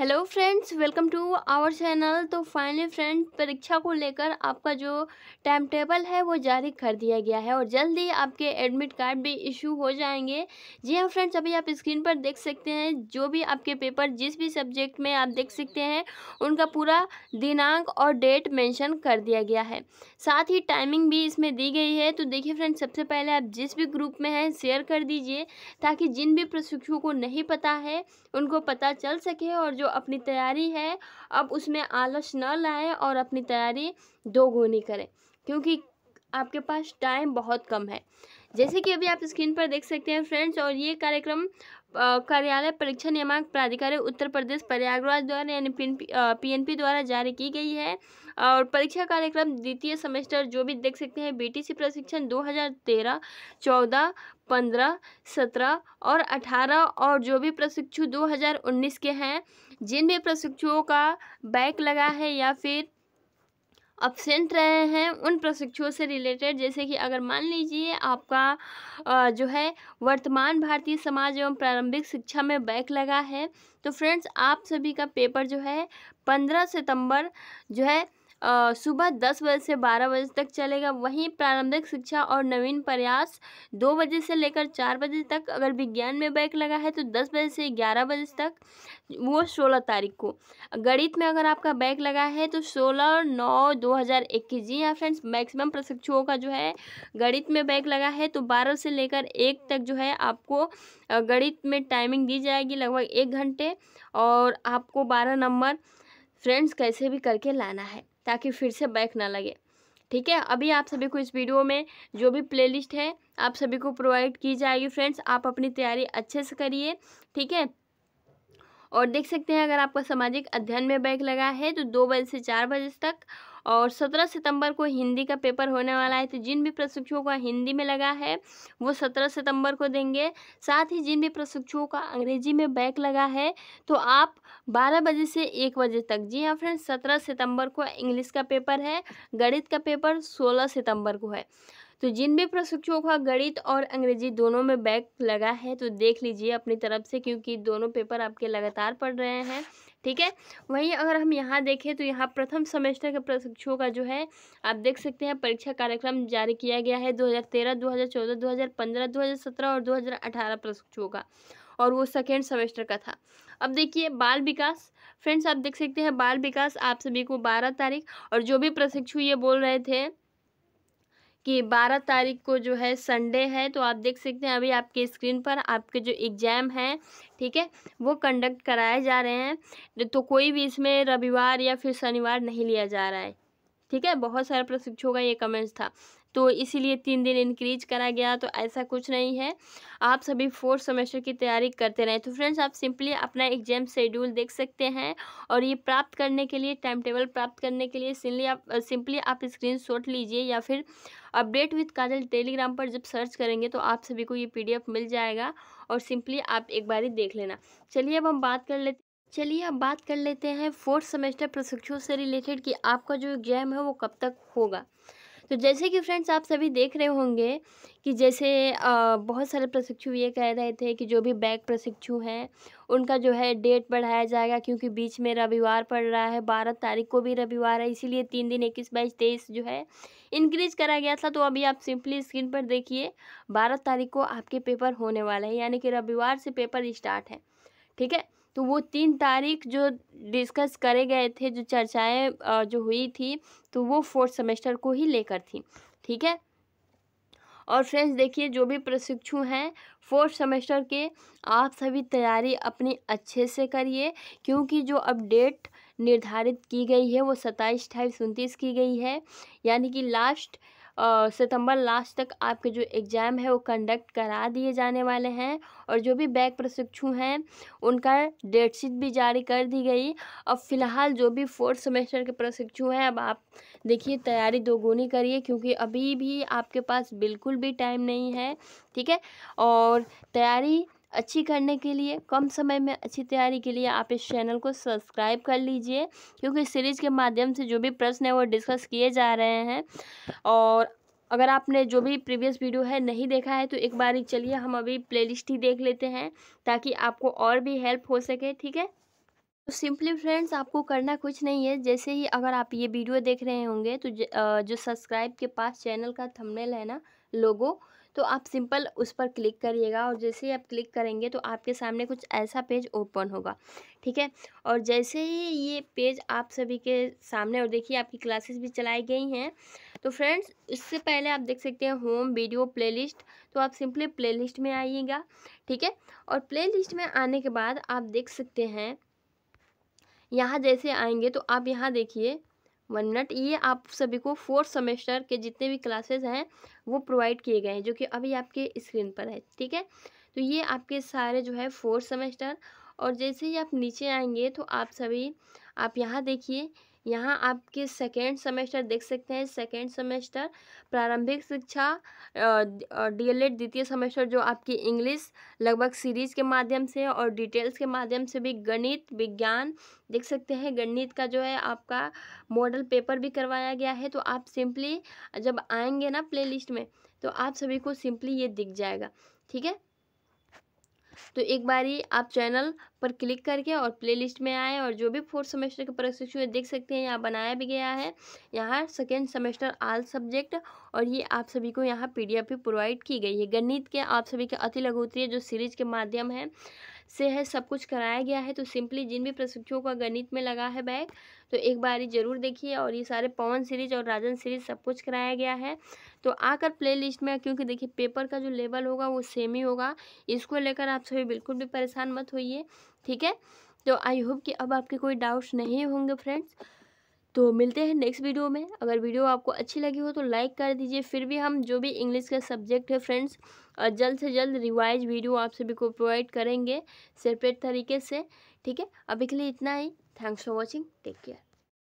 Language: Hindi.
hello friends welcome to our channel तो फाइनली फ्रेंड परीक्षा को लेकर आपका जो टाइम टेबल है वो जारी कर दिया गया है और जल्द ही आपके एडमिट कार्ड भी इशू हो जाएंगे जी हाँ फ्रेंड्स अभी आप स्क्रीन पर देख सकते हैं जो भी आपके पेपर जिस भी सब्जेक्ट में आप देख सकते हैं उनका पूरा दिनांक और डेट मैंशन कर दिया गया है साथ ही टाइमिंग भी इसमें दी गई है तो देखिए फ्रेंड्स सबसे पहले आप जिस भी ग्रुप में हैं शेयर कर दीजिए ताकि जिन भी प्रशिक्षुओं को नहीं पता है उनको पता चल सके और जो जो अपनी तैयारी है अब उसमें आलस न लाएं और अपनी तैयारी दोगुनी करें क्योंकि आपके पास टाइम बहुत कम है जैसे कि अभी आप स्क्रीन पर देख सकते हैं फ्रेंड्स और ये कार्यक्रम कार्यालय परीक्षा नियामक प्राधिकारी उत्तर प्रदेश प्रयागराज द्वारा यानी पीएनपी द्वारा जारी की गई है और परीक्षा कार्यक्रम द्वितीय सेमेस्टर जो भी देख सकते हैं बीटीसी प्रशिक्षण 2013 14 पंद्रह सत्रह और अठारह और जो भी प्रशिक्षु 2019 के हैं जिन भी प्रशिक्षुओं का बैक लगा है या फिर अपसेंट रहे हैं उन प्रशिक्षुओं से रिलेटेड जैसे कि अगर मान लीजिए आपका जो है वर्तमान भारतीय समाज एवं प्रारंभिक शिक्षा में बैक लगा है तो फ्रेंड्स आप सभी का पेपर जो है पंद्रह सितंबर जो है सुबह दस बजे से बारह बजे तक चलेगा वहीं प्रारंभिक शिक्षा और नवीन प्रयास दो बजे से लेकर चार बजे तक अगर विज्ञान में बैक लगा है तो दस बजे से ग्यारह बजे तक वो सोलह तारीख को गणित में अगर आपका बैक लगा है तो सोलह नौ दो हज़ार इक्कीस जी हाँ फ्रेंड्स मैक्सिमम प्रशिक्षुओं का जो है गणित में बैक लगा है तो बारह से लेकर एक तक जो है आपको गणित में टाइमिंग दी जाएगी लगभग एक घंटे और आपको बारह नंबर फ्रेंड्स कैसे भी करके लाना है ताकि फिर से बैक ना लगे ठीक है अभी आप सभी को इस वीडियो में जो भी प्लेलिस्ट है आप सभी को प्रोवाइड की जाएगी फ्रेंड्स आप अपनी तैयारी अच्छे से करिए ठीक है और देख सकते हैं अगर आपका सामाजिक अध्ययन में बैक लगा है तो दो बजे से चार बजे तक और सत्रह सितंबर को हिंदी का पेपर होने वाला है तो जिन भी प्रशिक्षुओं का हिंदी में लगा है वो सत्रह सितंबर को देंगे साथ ही जिन भी प्रशिक्षुओं का अंग्रेजी में बैक लगा है तो आप बारह बजे से एक बजे तक जी हाँ फ्रेंड्स सत्रह सितंबर को इंग्लिश का पेपर है गणित का पेपर सोलह सितंबर को है तो जिन भी प्रशिक्षुओं का गणित और अंग्रेजी दोनों में बैक लगा है तो देख लीजिए अपनी तरफ से क्योंकि दोनों पेपर आपके लगातार पढ़ रहे हैं ठीक है वहीं अगर हम यहाँ देखें तो यहाँ प्रथम सेमेस्टर के प्रशिक्षुओं का जो है आप देख सकते हैं परीक्षा कार्यक्रम जारी किया गया है 2013, 2014, 2015, 2017 और 2018 प्रशिक्षुओं का और वो सेकेंड सेमेस्टर का था अब देखिए बाल विकास फ्रेंड्स आप देख सकते हैं बाल विकास आप सभी को बारह तारीख और जो भी प्रशिक्षु ये बोल रहे थे कि 12 तारीख को जो है संडे है तो आप देख सकते हैं अभी आपके स्क्रीन पर आपके जो एग्ज़ाम हैं ठीक है वो कंडक्ट कराए जा रहे हैं तो कोई भी इसमें रविवार या फिर शनिवार नहीं लिया जा रहा है ठीक है बहुत सारे प्रशिक्षकों का ये कमेंट्स था तो इसीलिए तीन दिन इंक्रीज करा गया तो ऐसा कुछ नहीं है आप सभी फोर्थ सेमेस्टर की तैयारी करते रहें तो फ्रेंड्स आप सिंपली अपना एग्जाम शेड्यूल देख सकते हैं और ये प्राप्त करने के लिए टाइम टेबल प्राप्त करने के लिए सिंपली आप सिंपली आप स्क्रीन लीजिए या फिर अपडेट विद काजल टेलीग्राम पर जब सर्च करेंगे तो आप सभी को ये पी मिल जाएगा और सिंपली आप एक बार ही देख लेना चलिए अब हम बात कर लेते चलिए अब बात कर लेते हैं फोर्थ सेमेस्टर प्रशिक्षु से रिलेटेड कि आपका जो एग्ज़ाम है वो कब तक होगा तो जैसे कि फ्रेंड्स आप सभी देख रहे होंगे कि जैसे आ, बहुत सारे प्रशिक्षु ये कह रहे थे कि जो भी बैक प्रशिक्षु हैं उनका जो है डेट बढ़ाया जाएगा क्योंकि बीच में रविवार पड़ रहा है बारह तारीख को भी रविवार है इसीलिए तीन दिन इक्कीस बाईस तेईस जो है इंक्रीज करा गया था तो अभी आप सिंपली स्क्रीन पर देखिए बारह तारीख को आपके पेपर होने वाला है यानी कि रविवार से पेपर स्टार्ट है ठीक है तो वो तीन तारीख जो डिस्कस करे गए थे जो चर्चाएं जो हुई थी तो वो फोर्थ सेमेस्टर को ही लेकर थी ठीक है और फ्रेंड्स देखिए जो भी प्रशिक्षु हैं फोर्थ सेमेस्टर के आप सभी तैयारी अपनी अच्छे से करिए क्योंकि जो अपडेट निर्धारित की गई है वो सत्ताईस अठाईस उनतीस की गई है यानी कि लास्ट सितंबर लास्ट तक आपके जो एग्ज़ाम है वो कंडक्ट करा दिए जाने वाले हैं और जो भी बैक प्रशिक्षु हैं उनका डेट शीट भी जारी कर दी गई अब फ़िलहाल जो भी फोर्थ सेमेस्टर के प्रशिक्षु हैं अब आप देखिए तैयारी दोगुनी करिए क्योंकि अभी भी आपके पास बिल्कुल भी टाइम नहीं है ठीक है और तैयारी अच्छी करने के लिए कम समय में अच्छी तैयारी के लिए आप इस चैनल को सब्सक्राइब कर लीजिए क्योंकि सीरीज़ के माध्यम से जो भी प्रश्न है वो डिस्कस किए जा रहे हैं और अगर आपने जो भी प्रीवियस वीडियो है नहीं देखा है तो एक बार चलिए हम अभी प्लेलिस्ट ही देख लेते हैं ताकि आपको और भी हेल्प हो सके ठीक है तो सिंपली फ्रेंड्स आपको करना कुछ नहीं है जैसे ही अगर आप ये वीडियो देख रहे होंगे तो जो सब्सक्राइब के पास चैनल का थंबनेल है ना लोगो तो आप सिंपल उस पर क्लिक करिएगा और जैसे ही आप क्लिक करेंगे तो आपके सामने कुछ ऐसा पेज ओपन होगा ठीक है और जैसे ही ये पेज आप सभी के सामने और देखिए आपकी क्लासेस भी चलाई गई हैं तो फ्रेंड्स इससे पहले आप देख सकते हैं होम वीडियो प्लेलिस्ट तो आप सिंपली प्लेलिस्ट में आइएगा ठीक है और प्लेलिस्ट में आने के बाद आप देख सकते हैं यहाँ जैसे आएंगे तो आप यहाँ देखिए वन मिनट ये आप सभी को फोर्थ सेमेस्टर के जितने भी क्लासेस हैं वो प्रोवाइड किए गए हैं जो कि अभी आपके स्क्रीन पर है ठीक है तो ये आपके सारे जो है फोर्थ सेमेस्टर और जैसे ही आप नीचे आएंगे तो आप सभी आप यहाँ देखिए यहाँ आपके सेकेंड सेमेस्टर देख सकते हैं सेकेंड सेमेस्टर प्रारंभिक शिक्षा डीएलएड द्वितीय सेमेस्टर जो आपकी इंग्लिश लगभग सीरीज के माध्यम से और डिटेल्स के माध्यम से भी गणित विज्ञान देख सकते हैं गणित का जो है आपका मॉडल पेपर भी करवाया गया है तो आप सिंपली जब आएंगे ना प्लेलिस्ट में तो आप सभी को सिंपली ये दिख जाएगा ठीक है तो एक बार ही आप चैनल पर क्लिक करके और प्लेलिस्ट में आए और जो भी फोर्थ सेमेस्टर के प्रशिक्षु है देख सकते हैं यहाँ बनाया भी गया है यहाँ सेकेंड सेमेस्टर आल सब्जेक्ट और ये आप सभी को यहाँ पीडीएफ भी प्रोवाइड की गई है गणित के आप सभी के अति उत्तरीय जो सीरीज के माध्यम है से है सब कुछ कराया गया है तो सिंपली जिन भी प्रशिक्षुओं का गणित में लगा है बैग तो एक बार ही ज़रूर देखिए और ये सारे पवन सीरीज और राजन सीरीज सब कुछ कराया गया है तो आकर प्ले लिस्ट में क्योंकि देखिए पेपर का जो लेवल होगा वो सेम ही होगा इसको लेकर आप सभी बिल्कुल भी परेशान मत होइए ठीक है तो आई होप कि अब आपके कोई डाउट्स नहीं होंगे फ्रेंड्स तो मिलते हैं नेक्स्ट वीडियो में अगर वीडियो आपको अच्छी लगी हो तो लाइक कर दीजिए फिर भी हम जो भी इंग्लिश का सब्जेक्ट है फ्रेंड्स जल्द से जल्द रिवाइज वीडियो आप सभी को प्रोवाइड करेंगे सेपरेट तरीके से ठीक है अभी के लिए इतना ही thanks for watching take care